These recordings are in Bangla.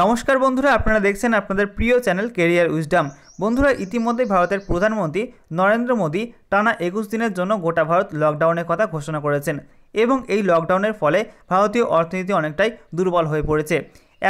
নমস্কার বন্ধুরা আপনারা দেখছেন আপনাদের প্রিয় চ্যানেল কেরিয়ার উইজডাম বন্ধুরা ইতিমধ্যে ভারতের প্রধানমন্ত্রী নরেন্দ্র মোদী টানা একুশ দিনের জন্য গোটা ভারত লকডাউনের কথা ঘোষণা করেছেন এবং এই লকডাউনের ফলে ভারতীয় অর্থনীতি অনেকটাই দুর্বল হয়ে পড়েছে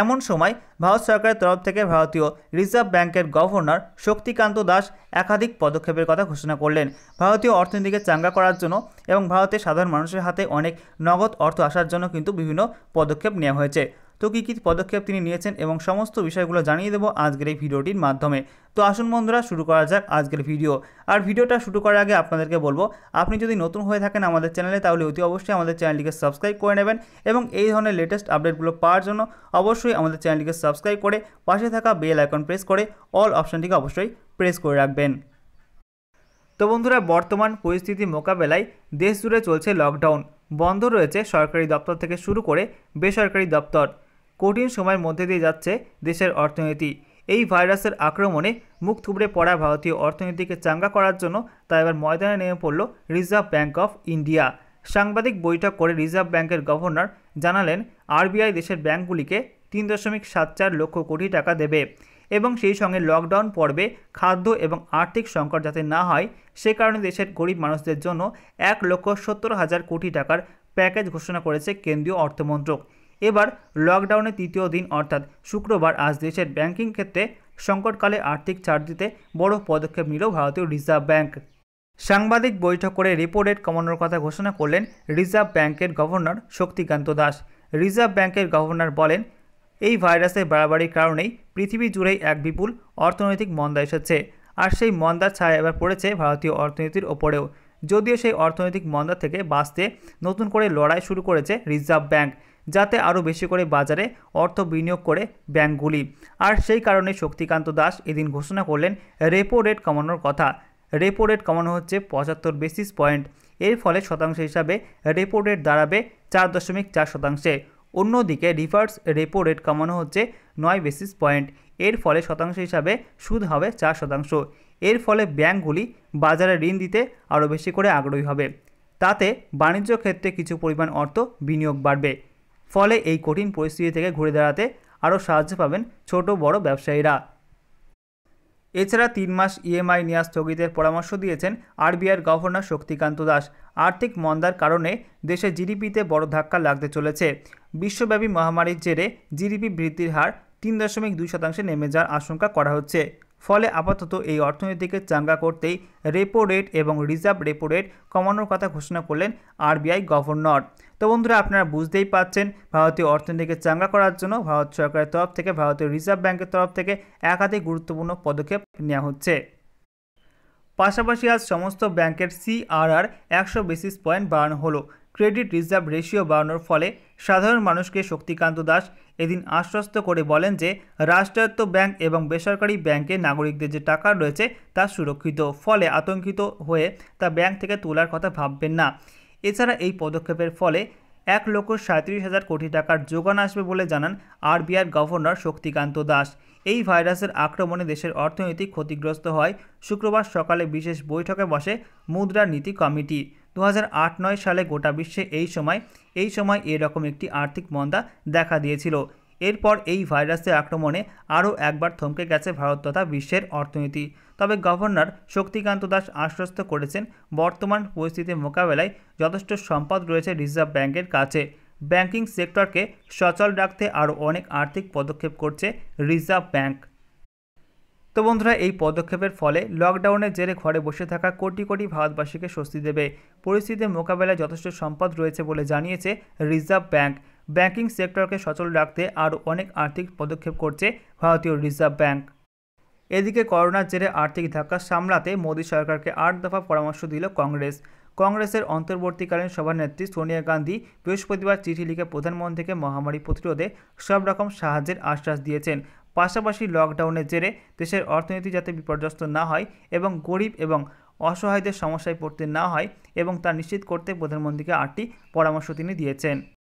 এমন সময় ভারত সরকারের তরফ থেকে ভারতীয় রিজার্ভ ব্যাংকের গভর্নর শক্তিকান্ত দাস একাধিক পদক্ষেপের কথা ঘোষণা করলেন ভারতীয় অর্থনীতিকে চাঙ্গা করার জন্য এবং ভারতের সাধারণ মানুষের হাতে অনেক নগদ অর্থ আসার জন্য কিন্তু বিভিন্ন পদক্ষেপ নেওয়া হয়েছে তো কী কী পদক্ষেপ তিনি নিয়েছেন এবং সমস্ত বিষয়গুলো জানিয়ে দেবো আজকের এই ভিডিওটির মাধ্যমে তো আসুন বন্ধুরা শুরু করা যাক আজকের ভিডিও আর ভিডিওটা শুরু করার আগে আপনাদেরকে বলবো আপনি যদি নতুন হয়ে থাকেন আমাদের চ্যানেলে তাহলে অতি অবশ্যই আমাদের চ্যানেলটিকে সাবস্ক্রাইব করে নেবেন এবং এই ধরনের লেটেস্ট আপডেটগুলো পাওয়ার জন্য অবশ্যই আমাদের চ্যানেলটিকে সাবস্ক্রাইব করে পাশে থাকা বেল আইকন প্রেস করে অল অপশানটিকে অবশ্যই প্রেস করে রাখবেন তো বন্ধুরা বর্তমান পরিস্থিতি মোকাবেলায় দেশ জুড়ে চলছে লকডাউন বন্ধ রয়েছে সরকারি দপ্তর থেকে শুরু করে বেসরকারি দপ্তর কঠিন সময়ের মধ্যে দিয়ে যাচ্ছে দেশের অর্থনীতি এই ভাইরাসের আক্রমণে মুখ থুবড়ে পড়া ভারতীয় অর্থনীতিকে চাঙ্গা করার জন্য তা এবার ময়দানে নেমে পড়ল রিজার্ভ ব্যাঙ্ক অফ ইন্ডিয়া সাংবাদিক বৈঠক করে রিজার্ভ ব্যাংকের গভর্নর জানালেন আরবিআই দেশের ব্যাংকগুলিকে তিন দশমিক সাত চার লক্ষ কোটি টাকা দেবে এবং সেই সঙ্গে লকডাউন পর্বে খাদ্য এবং আর্থিক সংকট যাতে না হয় সে কারণে দেশের গরিব মানুষদের জন্য এক লক্ষ সত্তর হাজার কোটি টাকার প্যাকেজ ঘোষণা করেছে কেন্দ্রীয় অর্থমন্ত্রক এবার লকডাউনের তৃতীয় দিন অর্থাৎ শুক্রবার আজ দেশের ব্যাংকিং ক্ষেত্রে সংকটকালে আর্থিক ছাড় দিতে বড় পদক্ষেপ নিল ভারতীয় রিজার্ভ ব্যাংক সাংবাদিক বৈঠক করে রেপো রেট কমানোর কথা ঘোষণা করলেন রিজার্ভ ব্যাংকের গভর্নর শক্তিকান্ত দাস রিজার্ভ ব্যাংকের গভর্নর বলেন এই ভাইরাসের বাড়াবাড়ির কারণেই পৃথিবী জুড়েই এক বিপুল অর্থনৈতিক মন্দা এসেছে আর সেই মন্দার ছায়া এবার পড়েছে ভারতীয় অর্থনীতির ওপরেও যদিও সেই অর্থনৈতিক মন্দা থেকে বাঁচতে নতুন করে লড়াই শুরু করেছে রিজার্ভ ব্যাংক যাতে আরও বেশি করে বাজারে অর্থ বিনিয়োগ করে ব্যাংকগুলি আর সেই কারণে শক্তিকান্ত দাস এদিন ঘোষণা করলেন রেপো রেট কমানোর কথা রেপো রেট কমানো হচ্ছে পঁচাত্তর বেসিস পয়েন্ট এর ফলে শতাংশ হিসাবে রেপো রেট দাঁড়াবে চার দশমিক চার শতাংশে অন্যদিকে রিভার্স রেপো রেট কমানো হচ্ছে নয় বেসিস পয়েন্ট এর ফলে শতাংশ হিসাবে সুদ হবে চার শতাংশ এর ফলে ব্যাংকগুলি বাজারে ঋণ দিতে আরও বেশি করে আগ্রহী হবে তাতে বাণিজ্য ক্ষেত্রে কিছু পরিমাণ অর্থ বিনিয়োগ বাড়বে ফলে এই কঠিন পরিস্থিতি থেকে ঘুরে দাঁড়াতে আরও সাহায্য পাবেন ছোট বড় ব্যবসায়ীরা এছাড়া তিন মাস ইএমআই নিয়ে স্থগিতের পরামর্শ দিয়েছেন আরবিআইয়ের গভর্নর শক্তিকান্ত দাস আর্থিক মন্দার কারণে দেশে জিডিপিতে বড় ধাক্কা লাগতে চলেছে বিশ্বব্যাপী মহামারীর জেরে জিডিপি বৃদ্ধির হার তিন দশমিক দুই শতাংশে নেমে যাওয়ার আশঙ্কা করা হচ্ছে ফলে আপাতত এই অর্থনীতিকে চাঙ্গা করতেই রেপো রেট এবং রিজার্ভ রেপো রেট কমানোর কথা ঘোষণা করলেন আরবিআই গভর্নর তো বন্ধুরা আপনারা বুঝতেই পাচ্ছেন ভারতীয় অর্থনীতিকে চাঙ্গা করার জন্য ভারত সরকারের তরফ থেকে ভারতীয় রিজার্ভ ব্যাংকের তরফ থেকে একাধিক গুরুত্বপূর্ণ পদক্ষেপ নেওয়া হচ্ছে পাশাপাশি আজ সমস্ত ব্যাংকের সিআরআর একশো বেসিস পয়েন্ট বাড়ানো হলো ক্রেডিট রিজার্ভ রেশিও বাড়ানোর ফলে সাধারণ মানুষকে শক্তিকান্ত দাস এদিন আশ্বস্ত করে বলেন যে রাষ্ট্রায়ত্ত ব্যাংক এবং বেসরকারি ব্যাংকে নাগরিকদের যে টাকা রয়েছে তা সুরক্ষিত ফলে আতঙ্কিত হয়ে তা ব্যাংক থেকে তোলার কথা ভাববেন না এছাড়া এই পদক্ষেপের ফলে এক লক্ষ সাঁত্রিশ হাজার কোটি টাকার যোগান আসবে বলে জানান আরবিআর গভর্নর শক্তিকান্ত দাস এই ভাইরাসের আক্রমণে দেশের অর্থনীতি ক্ষতিগ্রস্ত হয় শুক্রবার সকালে বিশেষ বৈঠকে বসে মুদ্রা নীতি কমিটি দু নয় সালে গোটা বিশ্বে এই সময় এই সময় এরকম একটি আর্থিক মন্দা দেখা দিয়েছিল এরপর এই ভাইরাসের আক্রমণে আরও একবার থমকে গেছে ভারত তথা বিশ্বের অর্থনীতি তবে গভর্নর শক্তিকান্ত দাস আশ্বস্ত করেছেন বর্তমান পরিস্থিতি মোকাবেলায় যথেষ্ট সম্পদ রয়েছে রিজার্ভ ব্যাংকের কাছে ব্যাংকিং সেক্টরকে সচল রাখতে আরও অনেক আর্থিক পদক্ষেপ করছে রিজার্ভ ব্যাংক তো বন্ধুরা এই পদক্ষেপের ফলে লকডাউনের জেরে ঘরে বসে থাকা কোটি কোটি ভারতবাসীকে স্বস্তি দেবে পরিস্থিতির মোকাবেলায় যথেষ্ট সম্পদ রয়েছে বলে জানিয়েছে রিজার্ভ ব্যাংক ব্যাংকিং সেক্টরকে সচল রাখতে আরও অনেক আর্থিক পদক্ষেপ করছে ভারতীয় রিজার্ভ ব্যাংক এদিকে করোনার জেরে আর্থিক ধাক্কা সামলাতে মোদী সরকারকে আট দফা পরামর্শ দিল কংগ্রেস কংগ্রেসের অন্তর্বর্তীকালীন সভানেত্রী সোনিয়া গান্ধী বৃহস্পতিবার চিঠি লিখে প্রধানমন্ত্রীকে মহামারী প্রতিরোধে সব রকম সাহায্যের আশ্বাস দিয়েছেন পাশাপাশি লকডাউনের জেরে দেশের অর্থনীতি যাতে বিপর্যস্ত না হয় এবং গরিব এবং অসহায়দের সমস্যায় পড়তে না হয় এবং তা নিশ্চিত করতে প্রধানমন্ত্রীকে আটটি পরামর্শ তিনি দিয়েছেন